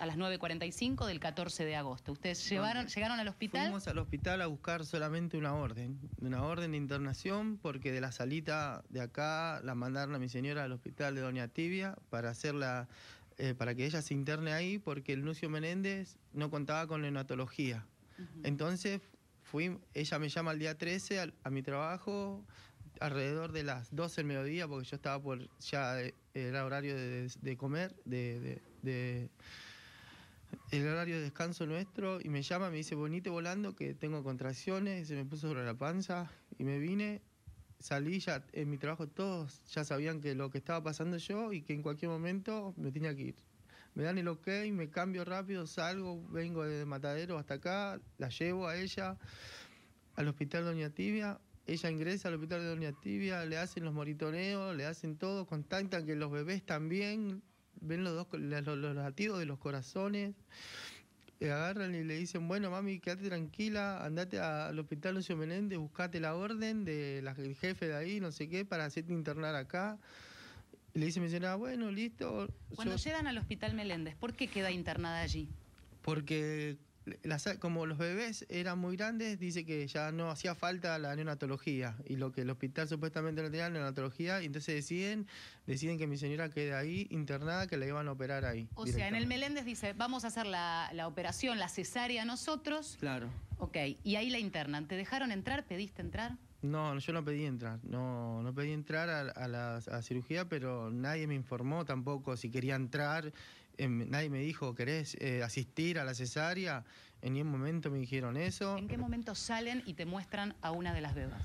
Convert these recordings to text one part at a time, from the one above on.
a las 9.45 del 14 de agosto. ¿Ustedes llevaron, llegaron al hospital? Fuimos al hospital a buscar solamente una orden, una orden de internación, porque de la salita de acá la mandaron a mi señora al hospital de Doña Tibia para hacerla, eh, para que ella se interne ahí, porque el Nucio Menéndez no contaba con neonatología. Entonces, fui, ella me llama el día 13 a, mi trabajo, alrededor de las 12 del mediodía, porque yo estaba por ya eh, era horario de, comer, de el horario de descanso nuestro y me llama, me dice, bonito volando, que tengo contracciones, se me puso sobre la panza y me vine, salí ya en mi trabajo todos ya sabían que lo que estaba pasando yo y que en cualquier momento me tenía que ir. Me dan el ok, me cambio rápido, salgo, vengo de Matadero hasta acá, la llevo a ella al hospital Doña Tibia, ella ingresa al hospital de Doña Tibia, le hacen los moritoneos, le hacen todo, contactan que los bebés también, ven los, dos, los, latidos de los corazones, eh, agarran y le dicen, bueno, mami, quédate tranquila, andate al hospital Lucio Menéndez, buscate la orden del la jefe de ahí, no sé qué, para hacerte internar acá. Le dice ah, bueno, listo. Cuando llegan al hospital Meléndez, ¿por qué queda internada allí? Porque como los bebés eran muy grandes, dice que ya no hacía falta la neonatología y lo que el hospital supuestamente no tenía neonatología, y entonces deciden, deciden que mi señora quede ahí internada, que la iban a operar ahí. O sea, en el Meléndez dice, vamos a hacer la, operación, la cesárea nosotros. Claro. Ok, y ahí la internan. ¿Te dejaron entrar? ¿Pediste entrar? No, yo no pedí entrar, no, no pedí entrar a, la cirugía, pero nadie me informó tampoco si quería entrar Em, nadie me dijo, ¿querés eh, asistir a la cesárea? En ningún momento me dijeron eso. ¿En qué momento salen y te muestran a una de las bebas?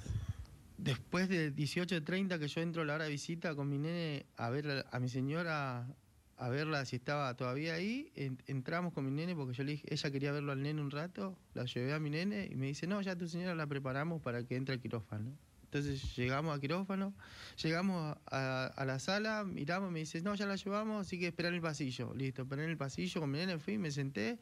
Después de 18.30 que yo entro a la hora de visita con mi nene a ver a, mi señora, a verla si estaba todavía ahí, entramos con mi nene porque yo le dije, ella quería verlo al nene un rato, la llevé a mi nene y me dice, no, ya tu señora la preparamos para que entre al quirófano. Entonces llegamos a quirófano, llegamos a, la sala, miramos, me dices, no, ya la llevamos, así que esperar en el pasillo. Listo, esperé en el pasillo, con mi fui, me senté.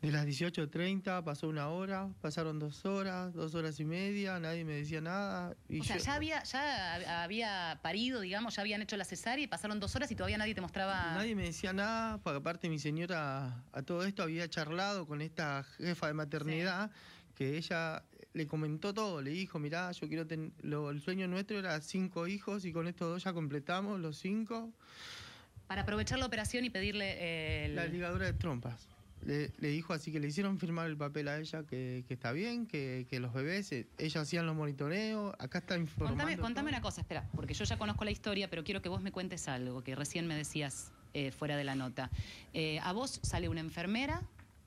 De las 18.30 pasó una hora, pasaron dos horas, dos horas y media, nadie me decía nada. o sea, ya había, ya había parido, digamos, ya habían hecho la cesárea y pasaron dos horas y todavía nadie te mostraba... Nadie me decía nada, porque aparte mi señora a todo esto había charlado con esta jefa de maternidad, que ella le comentó todo, le dijo, mirá, yo quiero tener, el sueño nuestro era cinco hijos y con estos dos ya completamos los cinco. Para aprovechar la operación y pedirle eh, La ligadura de trompas. Le, dijo así que le hicieron firmar el papel a ella que, está bien, que, los bebés, eh, ella hacían los monitoreos, acá está informando. Contame, contame una cosa, espera, porque yo ya conozco la historia, pero quiero que vos me cuentes algo que recién me decías eh, fuera de la nota. a vos sale una enfermera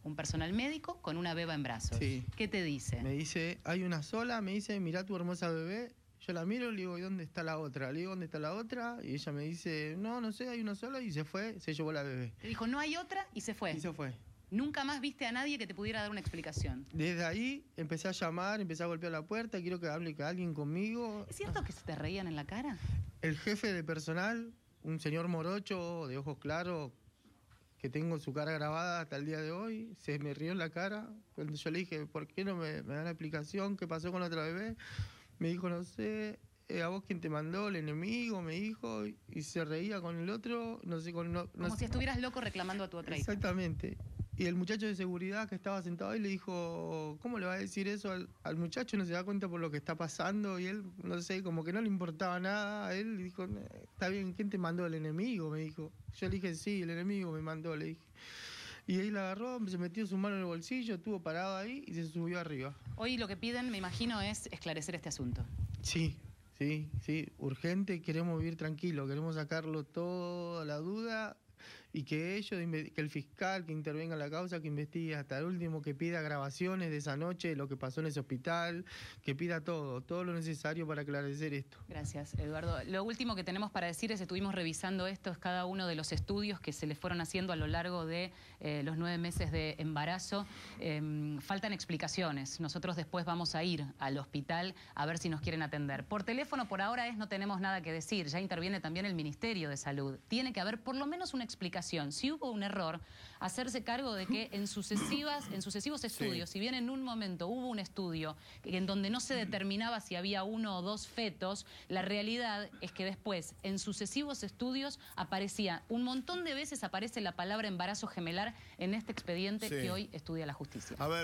un personal médico con una beba en brazos. ¿Qué te dice? Me dice, hay una sola, me dice, mirá tu hermosa bebé. Yo la miro, y le digo, ¿y dónde está la otra? Le digo, ¿dónde está la otra? Y ella me dice, no, no sé, hay una sola y se fue, se llevó la bebé. Le dijo, no hay otra y se fue. Y se fue. Nunca más viste a nadie que te pudiera dar una explicación. Desde ahí empecé a llamar, empecé a golpear la puerta, quiero que hable con alguien conmigo. ¿Es cierto que se te reían en la cara? El jefe de personal, un señor morocho de ojos claros, tengo su cara grabada hasta el día de hoy, se me rió en la cara cuando yo le dije, ¿por qué no me, me da la explicación? ¿Qué pasó con la otra bebé? Me dijo, no sé, eh, ¿a vos quién te mandó? ¿El enemigo? Me dijo, y se reía con el otro, no sé, con... No, Como si estuvieras loco reclamando a tu otra hija. Exactamente. Y el muchacho de seguridad que estaba sentado ahí le dijo, ¿cómo le va a decir eso al, muchacho? No se da cuenta por lo que está pasando. Y él, no sé, como que no le importaba nada. Él dijo, eh, está bien, ¿quién te mandó? ¿El enemigo? Me dijo. Yo le dije, sí, el enemigo me mandó, le dije. Y ahí la agarró, se metió su mano en el bolsillo, estuvo parado ahí y se subió arriba. Hoy lo que piden, me imagino, es esclarecer este asunto. Sí, sí, sí, urgente. Queremos vivir tranquilo, queremos sacarlo toda la duda y que ellos, que el fiscal que intervenga en la causa, que investigue hasta el último, que pida grabaciones de esa noche, lo que pasó en ese hospital, que pida todo, todo lo necesario para aclarecer esto. Gracias, Eduardo. Lo último que tenemos para decir es, estuvimos revisando estos, cada uno de los estudios que se le fueron haciendo a lo largo de eh, los nueve meses de embarazo. Em, faltan explicaciones. Nosotros después vamos a ir al hospital a ver si nos quieren atender. Por teléfono, por ahora es no tenemos nada que decir. Ya interviene también el Ministerio de Salud. Tiene que haber por lo menos una explicación si hubo un error, hacerse cargo de que en, sucesivas, en sucesivos estudios, si bien en un momento hubo un estudio en donde no se determinaba si había uno o dos fetos, la realidad es que después, en sucesivos estudios, aparecía, un montón de veces aparece la palabra embarazo gemelar en este expediente que hoy estudia la justicia. A ver.